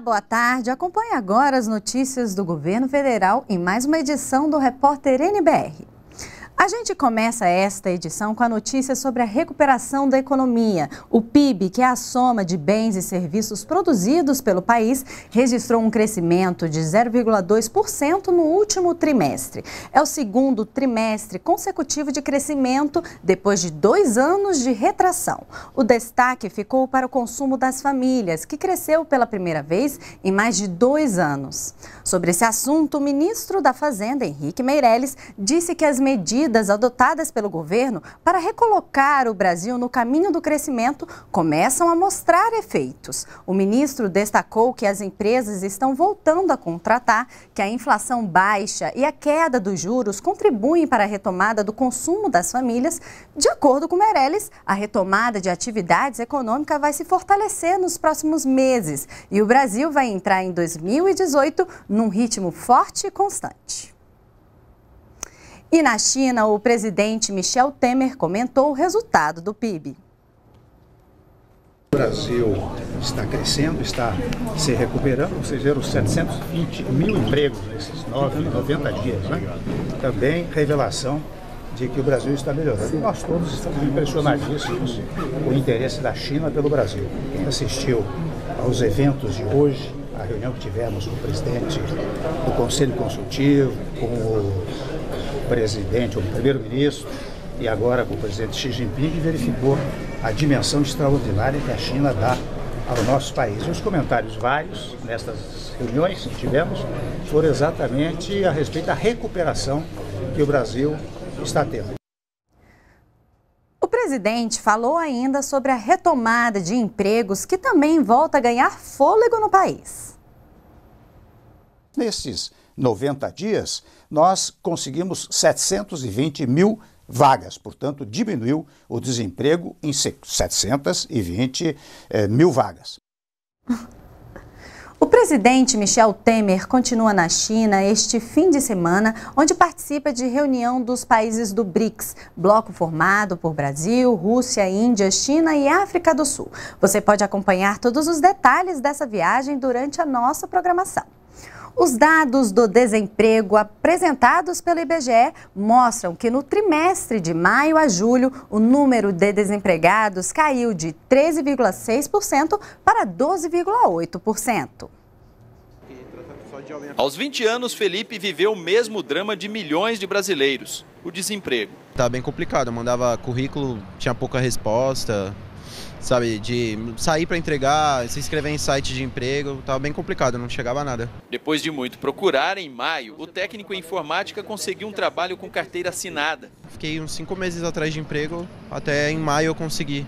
boa tarde. Acompanhe agora as notícias do governo federal em mais uma edição do Repórter NBR. A gente começa esta edição com a notícia sobre a recuperação da economia. O PIB, que é a soma de bens e serviços produzidos pelo país, registrou um crescimento de 0,2% no último trimestre. É o segundo trimestre consecutivo de crescimento depois de dois anos de retração. O destaque ficou para o consumo das famílias, que cresceu pela primeira vez em mais de dois anos. Sobre esse assunto, o ministro da Fazenda, Henrique Meirelles, disse que as medidas medidas adotadas pelo governo para recolocar o Brasil no caminho do crescimento começam a mostrar efeitos. O ministro destacou que as empresas estão voltando a contratar, que a inflação baixa e a queda dos juros contribuem para a retomada do consumo das famílias. De acordo com Meirelles, a retomada de atividades econômicas vai se fortalecer nos próximos meses e o Brasil vai entrar em 2018 num ritmo forte e constante. E na China, o presidente Michel Temer comentou o resultado do PIB. O Brasil está crescendo, está se recuperando, vocês viram 720 mil empregos nesses 90 dias. Né? Também revelação de que o Brasil está melhorando. Nós todos estamos impressionadíssimos com o interesse da China pelo Brasil. Quem assistiu aos eventos de hoje, a reunião que tivemos com o presidente do Conselho Consultivo, com o presidente, ou o primeiro-ministro, e agora com o presidente Xi Jinping, verificou a dimensão extraordinária que a China dá ao nosso país. Os comentários vários nestas reuniões que tivemos foram exatamente a respeito da recuperação que o Brasil está tendo. O presidente falou ainda sobre a retomada de empregos que também volta a ganhar fôlego no país. Nesses 90 dias, nós conseguimos 720 mil vagas, portanto, diminuiu o desemprego em 720 eh, mil vagas. O presidente Michel Temer continua na China este fim de semana, onde participa de reunião dos países do BRICS, bloco formado por Brasil, Rússia, Índia, China e África do Sul. Você pode acompanhar todos os detalhes dessa viagem durante a nossa programação. Os dados do desemprego apresentados pelo IBGE mostram que no trimestre de maio a julho, o número de desempregados caiu de 13,6% para 12,8%. Aos 20 anos, Felipe viveu o mesmo drama de milhões de brasileiros, o desemprego. Tá bem complicado, eu mandava currículo, tinha pouca resposta, sabe? De sair para entregar, se inscrever em site de emprego, tava bem complicado, não chegava a nada. Depois de muito procurar, em maio, o técnico em informática conseguiu um trabalho com carteira assinada. Fiquei uns cinco meses atrás de emprego, até em maio eu consegui.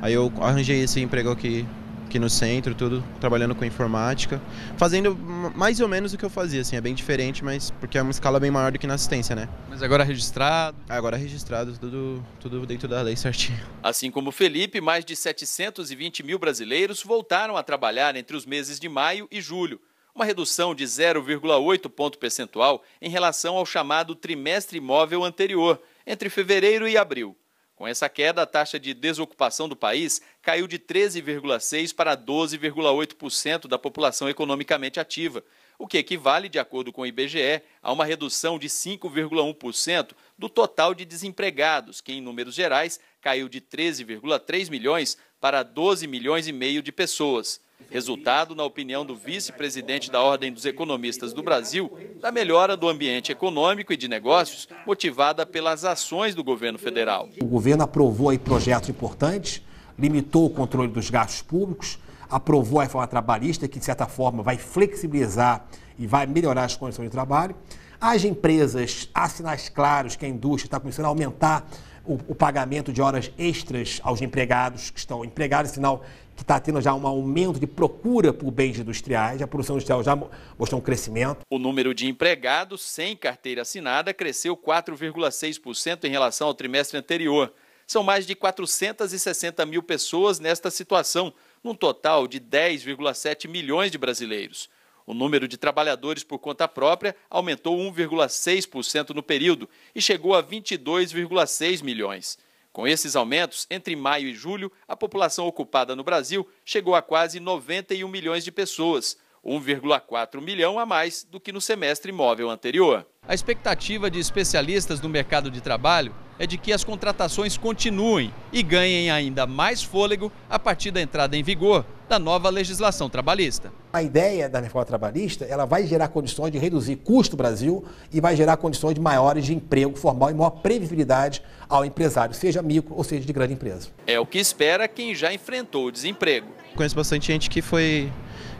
Aí eu arranjei esse emprego aqui aqui no centro, tudo, trabalhando com informática, fazendo mais ou menos o que eu fazia, assim, é bem diferente, mas porque é uma escala bem maior do que na assistência, né? Mas agora registrado? Agora registrado, tudo, tudo dentro da lei certinho. Assim como Felipe, mais de 720 mil brasileiros voltaram a trabalhar entre os meses de maio e julho, uma redução de 0,8 ponto percentual em relação ao chamado trimestre imóvel anterior, entre fevereiro e abril. Com essa queda, a taxa de desocupação do país caiu de 13,6% para 12,8% da população economicamente ativa, o que equivale, de acordo com o IBGE, a uma redução de 5,1% do total de desempregados, que, em números gerais, caiu de 13,3 milhões para 12 milhões e meio de pessoas. Resultado, na opinião do vice-presidente da Ordem dos Economistas do Brasil, da melhora do ambiente econômico e de negócios motivada pelas ações do governo federal. O governo aprovou aí projetos importantes, limitou o controle dos gastos públicos, aprovou a reforma trabalhista, que de certa forma vai flexibilizar e vai melhorar as condições de trabalho. As empresas, há sinais claros que a indústria está começando a aumentar o, o, pagamento de horas extras aos empregados que estão empregados, sinal que está tendo já um aumento de procura por bens industriais, a produção industrial já mostrou um crescimento. O número de empregados sem carteira assinada cresceu 4,6% em relação ao trimestre anterior. São mais de 460 mil pessoas nesta situação, num total de 10,7 milhões de brasileiros. O número de trabalhadores por conta própria aumentou 1,6% no período e chegou a 22,6 milhões. Com esses aumentos, entre maio e julho, a população ocupada no Brasil chegou a quase 91 milhões de pessoas, 1,4 milhão a mais do que no semestre imóvel anterior. A expectativa de especialistas no mercado de trabalho é de que as contratações continuem e ganhem ainda mais fôlego a partir da entrada em vigor da nova legislação trabalhista. A ideia da reforma trabalhista, ela vai gerar condições de reduzir custo Brasil e vai gerar condições de maiores de emprego formal e maior previsibilidade ao empresário, seja micro ou seja de grande empresa. É o que espera quem já enfrentou o desemprego. Conheço bastante gente que foi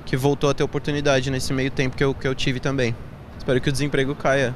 que voltou a ter oportunidade nesse meio tempo que eu, que eu tive também. Espero que o desemprego caia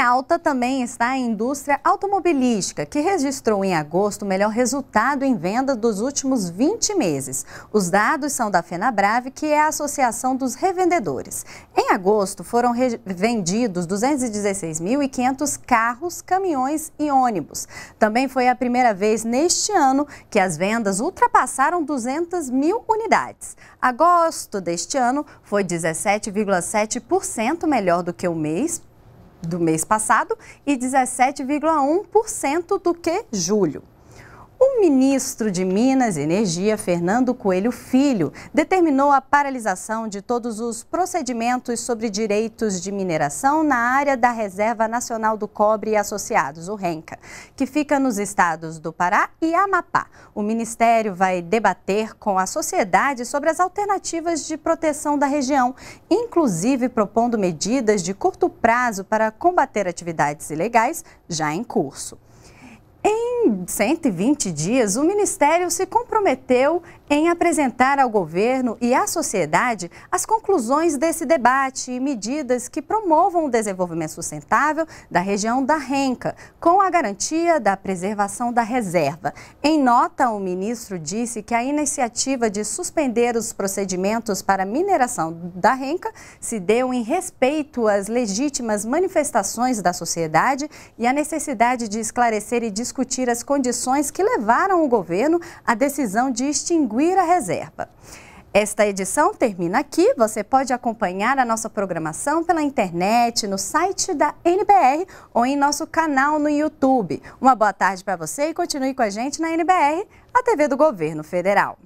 alta também está a indústria automobilística, que registrou em agosto o melhor resultado em venda dos últimos 20 meses. Os dados são da FenaBrave, que é a Associação dos Revendedores. Em agosto foram vendidos 216.500 carros, caminhões e ônibus. Também foi a primeira vez neste ano que as vendas ultrapassaram 200 mil unidades. Agosto deste ano foi 17,7% melhor do que o mês do mês passado e 17,1% do que julho. O ministro de Minas e Energia, Fernando Coelho Filho, determinou a paralisação de todos os procedimentos sobre direitos de mineração na área da Reserva Nacional do Cobre e Associados, o RENCA, que fica nos estados do Pará e Amapá. O ministério vai debater com a sociedade sobre as alternativas de proteção da região, inclusive propondo medidas de curto prazo para combater atividades ilegais já em curso. Em 120 dias, o Ministério se comprometeu em apresentar ao governo e à sociedade as conclusões desse debate e medidas que promovam o desenvolvimento sustentável da região da Renca, com a garantia da preservação da reserva. Em nota, o ministro disse que a iniciativa de suspender os procedimentos para mineração da Renca se deu em respeito às legítimas manifestações da sociedade e à necessidade de esclarecer e discutir discutir as condições que levaram o governo à decisão de extinguir a reserva. Esta edição termina aqui. Você pode acompanhar a nossa programação pela internet, no site da NBR ou em nosso canal no YouTube. Uma boa tarde para você e continue com a gente na NBR, a TV do Governo Federal.